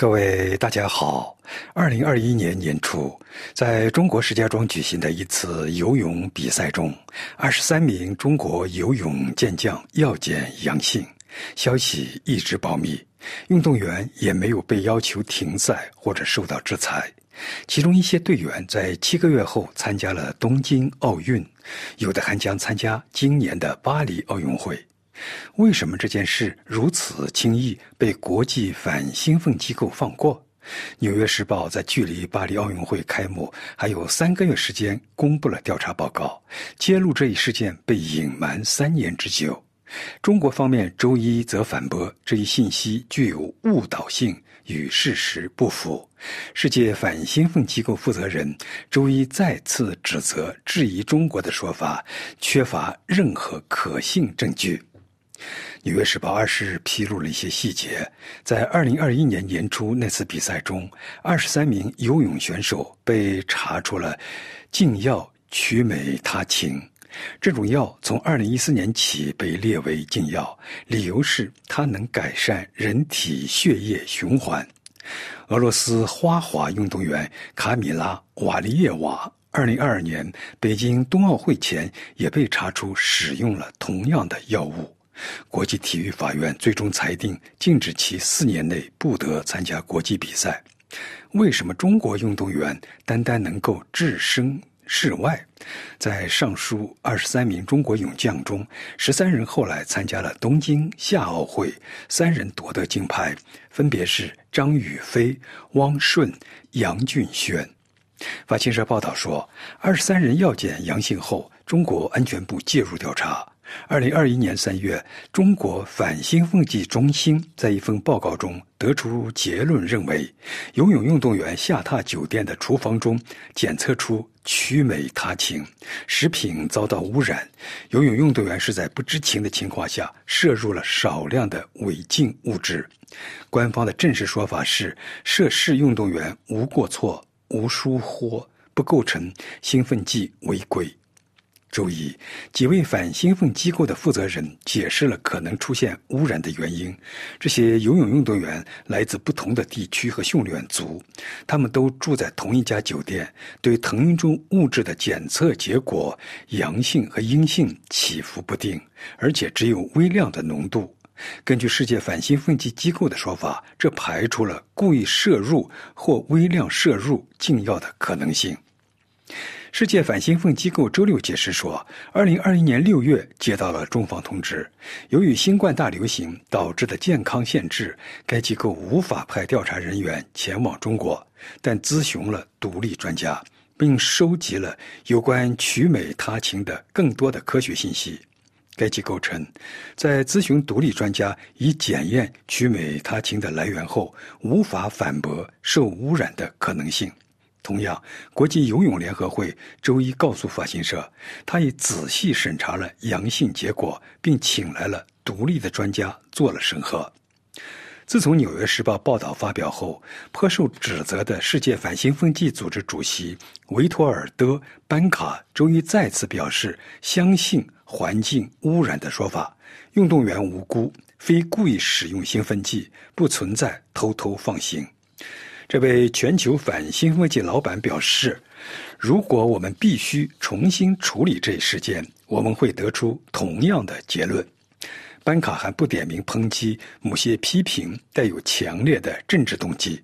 各位大家好，二零二一年年初，在中国石家庄举行的一次游泳比赛中，二十三名中国游泳健将药检阳性，消息一直保密，运动员也没有被要求停赛或者受到制裁。其中一些队员在七个月后参加了东京奥运，有的还将参加今年的巴黎奥运会。为什么这件事如此轻易被国际反兴奋机构放过？《纽约时报》在距离巴黎奥运会开幕还有三个月时间，公布了调查报告，揭露这一事件被隐瞒三年之久。中国方面周一则反驳这一信息具有误导性，与事实不符。世界反兴奋机构负责人周一再次指责质疑中国的说法，缺乏任何可信证据。《纽约时报》二十日披露了一些细节，在二零二一年年初那次比赛中，二十三名游泳选手被查出了禁药曲美他嗪。这种药从二零一四年起被列为禁药，理由是它能改善人体血液循环。俄罗斯花滑运动员卡米拉·瓦利耶娃，二零二二年北京冬奥会前也被查出使用了同样的药物。国际体育法院最终裁定禁止其四年内不得参加国际比赛。为什么中国运动员单单能够置身事外？在上述二十三名中国勇将中，十三人后来参加了东京夏奥会，三人夺得金牌，分别是张雨霏、汪顺、杨俊轩。法新社报道说，二十三人药检阳性后，中国安全部介入调查。二零二一年三月，中国反兴奋剂中心在一份报告中得出结论，认为游泳运动员下榻酒店的厨房中检测出曲美他嗪，食品遭到污染，游泳运动员是在不知情的情况下摄入了少量的违禁物质。官方的正式说法是，涉事运动员无过错、无疏忽，不构成兴奋剂违规。周一，几位反兴奋机构的负责人解释了可能出现污染的原因：这些游泳运动员来自不同的地区和训练组，他们都住在同一家酒店。对腾云中物质的检测结果，阳性和阴性起伏不定，而且只有微量的浓度。根据世界反兴奋剂机构的说法，这排除了故意摄入或微量摄入禁药的可能性。世界反兴奋机构周六解释说，2021年6月接到了中方通知，由于新冠大流行导致的健康限制，该机构无法派调查人员前往中国，但咨询了独立专家，并收集了有关曲美他嗪的更多的科学信息。该机构称，在咨询独立专家以检验曲美他嗪的来源后，无法反驳受污染的可能性。同样，国际游泳联合会周一告诉法新社，他已仔细审查了阳性结果，并请来了独立的专家做了审核。自从《纽约时报》报道发表后，颇受指责的世界反兴奋剂组织主席维托尔德·班卡周一再次表示，相信环境污染的说法，运动员无辜，非故意使用兴奋剂，不存在偷偷放行。这位全球反兴奋剂老板表示：“如果我们必须重新处理这一事件，我们会得出同样的结论。”班卡还不点名抨击某些批评带有强烈的政治动机。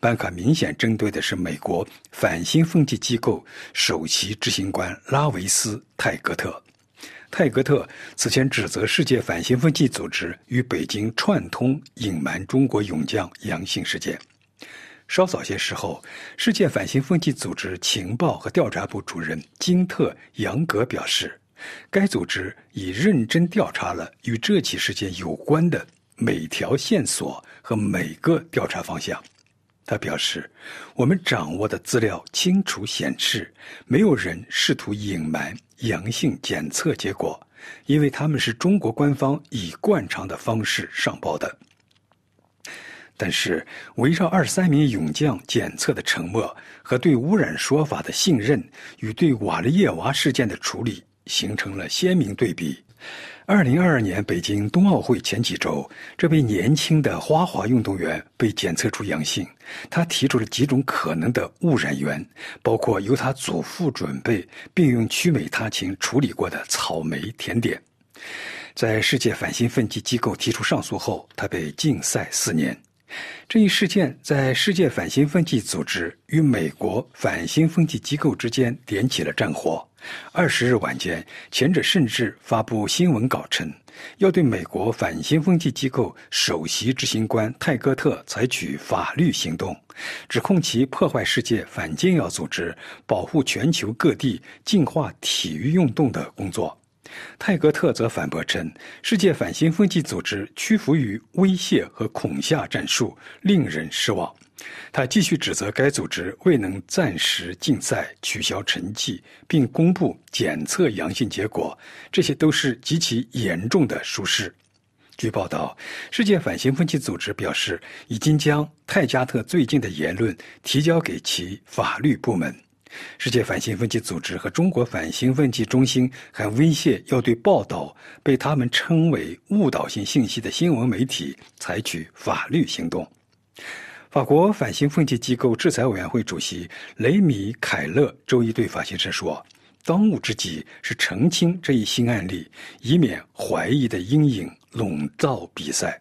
班卡明显针对的是美国反兴奋剂机构首席执行官拉维斯·泰格特。泰格特此前指责世界反兴奋剂组织与北京串通隐瞒中国泳将阳性事件。稍早些时候，世界反兴奋剂组织情报和调查部主任金特·杨格表示，该组织已认真调查了与这起事件有关的每条线索和每个调查方向。他表示，我们掌握的资料清楚显示，没有人试图隐瞒阳性检测结果，因为他们是中国官方以惯常的方式上报的。但是，围绕二十三名勇将检测的沉默和对污染说法的信任，与对瓦利耶娃事件的处理形成了鲜明对比。二零二二年北京冬奥会前几周，这位年轻的花滑运动员被检测出阳性，他提出了几种可能的污染源，包括由他祖父准备并用曲美他嗪处理过的草莓甜点。在世界反兴奋剂机构提出上诉后，他被禁赛四年。这一事件在世界反兴奋剂组织与美国反兴奋剂机构之间点起了战火。二十日晚间，前者甚至发布新闻稿称，要对美国反兴奋剂机构首席执行官泰戈特采取法律行动，指控其破坏世界反禁药组织保护全球各地净化体育运动的工作。泰格特则反驳称，世界反兴奋剂组织屈服于威胁和恐吓战术，令人失望。他继续指责该组织未能暂时禁赛、取消成绩并公布检测阳性结果，这些都是极其严重的疏失。据报道，世界反兴奋剂组织表示，已经将泰加特最近的言论提交给其法律部门。世界反兴奋剂组织和中国反兴奋剂中心还威胁要对报道被他们称为误导性信息的新闻媒体采取法律行动。法国反兴奋剂机构制裁委员会主席雷米·凯勒周一对法新社说：“当务之急是澄清这一新案例，以免怀疑的阴影笼罩比赛。”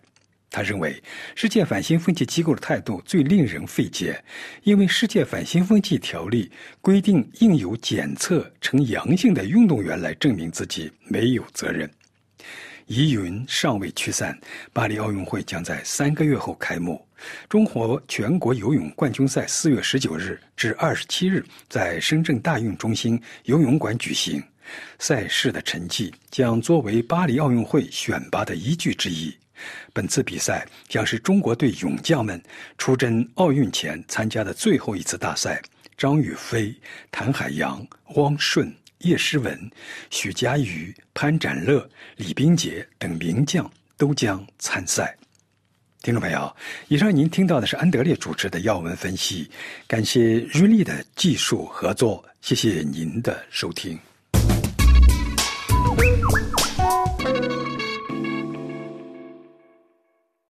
他认为，世界反兴奋剂机构的态度最令人费解，因为世界反兴奋剂条例规定，应由检测呈阳性的运动员来证明自己没有责任。疑云尚未驱散，巴黎奥运会将在三个月后开幕。中国全国游泳冠军赛四月十九日至二十七日在深圳大运中心游泳馆举行，赛事的成绩将作为巴黎奥运会选拔的依据之一。本次比赛将是中国队勇将们出征奥运前参加的最后一次大赛。张雨霏、谭海洋、汪顺、叶诗文、许嘉瑜、潘展乐、李冰洁等名将都将参赛。听众朋友，以上您听到的是安德烈主持的要闻分析，感谢瑞丽的技术合作，谢谢您的收听。